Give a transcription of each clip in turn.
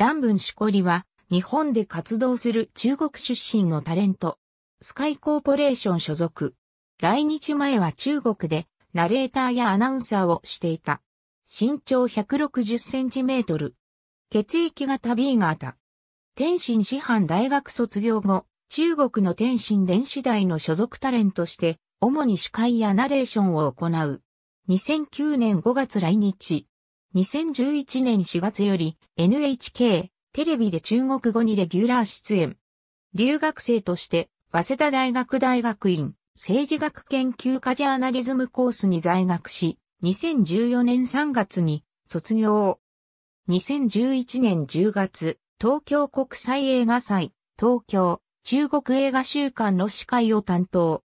ダンブンシコリは、日本で活動する中国出身のタレント。スカイコーポレーション所属。来日前は中国で、ナレーターやアナウンサーをしていた。身長160センチメートル。血液型 B 型。天津師範大学卒業後、中国の天津電子大の所属タレントして、主に司会やナレーションを行う。2009年5月来日。2011年4月より NHK テレビで中国語にレギュラー出演。留学生として早稲田大学大学院政治学研究科ジャーナリズムコースに在学し、2014年3月に卒業。2011年10月、東京国際映画祭、東京中国映画週間の司会を担当。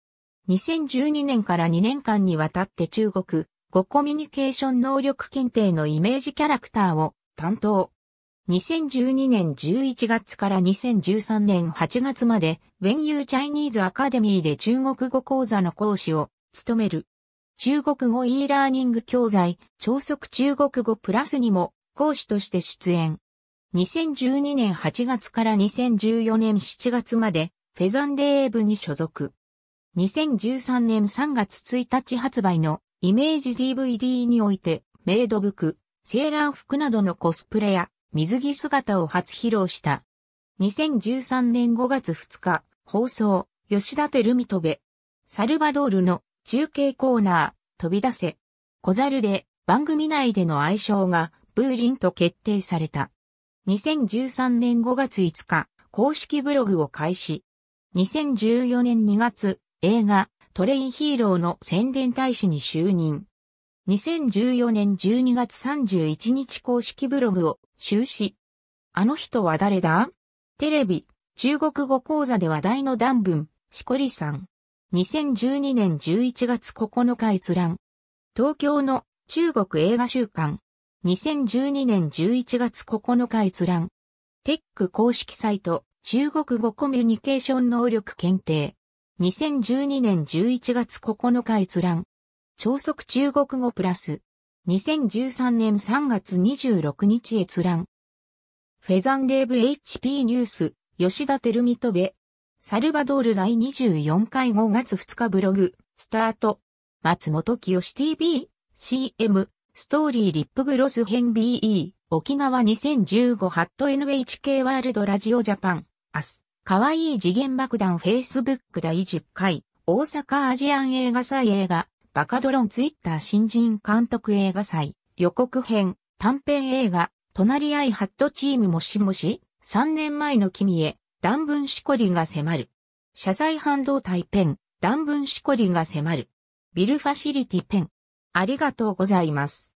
2012年から2年間にわたって中国語コミュニケーション能力検定のイメージキャラクターを担当。2012年11月から2013年8月まで、When You Chinese Academy で中国語講座の講師を務める。中国語 e ラーニング教材、超速中国語プラスにも講師として出演。2012年8月から2014年7月まで、フェザンレーブに所属。2013年3月1日発売のイメージ DVD において、メイド服、セーラー服などのコスプレや水着姿を初披露した。2013年5月2日、放送、吉田るみとべ。サルバドールの中継コーナー、飛び出せ。小猿で番組内での愛称がブーリンと決定された。2013年5月5日、公式ブログを開始。2014年2月、映画、トレインヒーローの宣伝大使に就任。2014年12月31日公式ブログを終始。あの人は誰だテレビ、中国語講座で話題の段文、しこりさん。2012年11月9日閲覧。東京の中国映画週間。2012年11月9日閲覧。テック公式サイト、中国語コミュニケーション能力検定。2012年11月9日閲覧。超速中国語プラス。2013年3月26日閲覧。フェザンレーブ HP ニュース、吉田照美とべ。サルバドール第24回5月2日ブログ、スタート。松本清 TV、CM、ストーリーリップグロス編 BE、沖縄2015ハット NHK ワールドラジオジャパン、明日。かわいい次元爆弾フェイスブック第10回、大阪アジアン映画祭映画、バカドロンツイッター新人監督映画祭、予告編、短編映画、隣合いハットチームもしもし、3年前の君へ、断文しこりが迫る。謝罪半導体ペン、断文しこりが迫る。ビルファシリティペン。ありがとうございます。